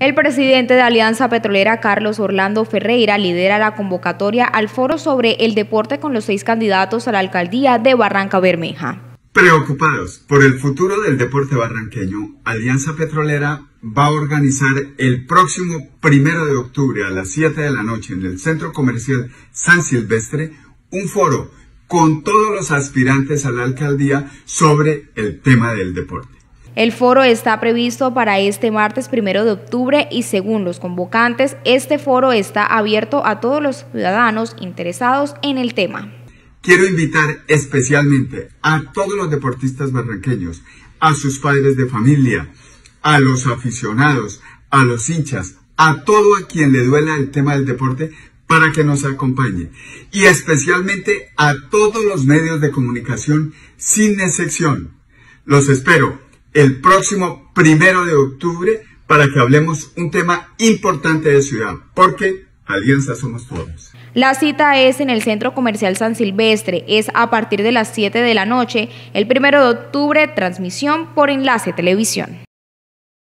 El presidente de Alianza Petrolera, Carlos Orlando Ferreira, lidera la convocatoria al foro sobre el deporte con los seis candidatos a la alcaldía de Barranca Bermeja. Preocupados por el futuro del deporte barranqueño, Alianza Petrolera va a organizar el próximo primero de octubre a las 7 de la noche en el Centro Comercial San Silvestre un foro con todos los aspirantes a la alcaldía sobre el tema del deporte. El foro está previsto para este martes primero de octubre y según los convocantes, este foro está abierto a todos los ciudadanos interesados en el tema. Quiero invitar especialmente a todos los deportistas barranqueños, a sus padres de familia, a los aficionados, a los hinchas, a todo a quien le duela el tema del deporte para que nos acompañe y especialmente a todos los medios de comunicación sin excepción. Los espero el próximo primero de octubre para que hablemos un tema importante de ciudad, porque Alianza somos todos. La cita es en el Centro Comercial San Silvestre, es a partir de las 7 de la noche, el primero de octubre, transmisión por Enlace Televisión.